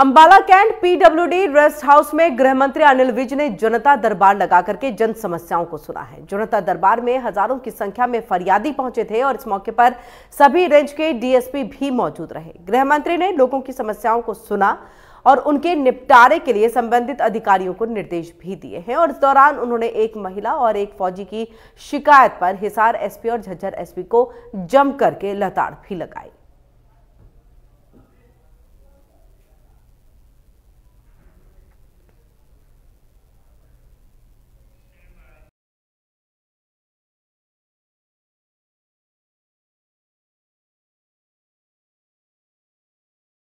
Ambala cantt PWD rest house में गृह मंत्री अनिल विज ने जनता दरबार लगा करके जन समस्याओं को सुना है जनता दरबार में हजारों की संख्या में फरियादी पहुंचे थे और इस मौके पर सभी रेंज के डीएसपी भी मौजूद रहे गृह मंत्री ने लोगों की समस्याओं को सुना और उनके निपटारे के लिए संबंधित अधिकारियों को निर्देश भी दिए हैं और इस दौरान उन्होंने एक महिला और एक फौजी की शिकायत पर हिसार एसपी और झज्जर एसपी को जम करके लताड़ भी लगाई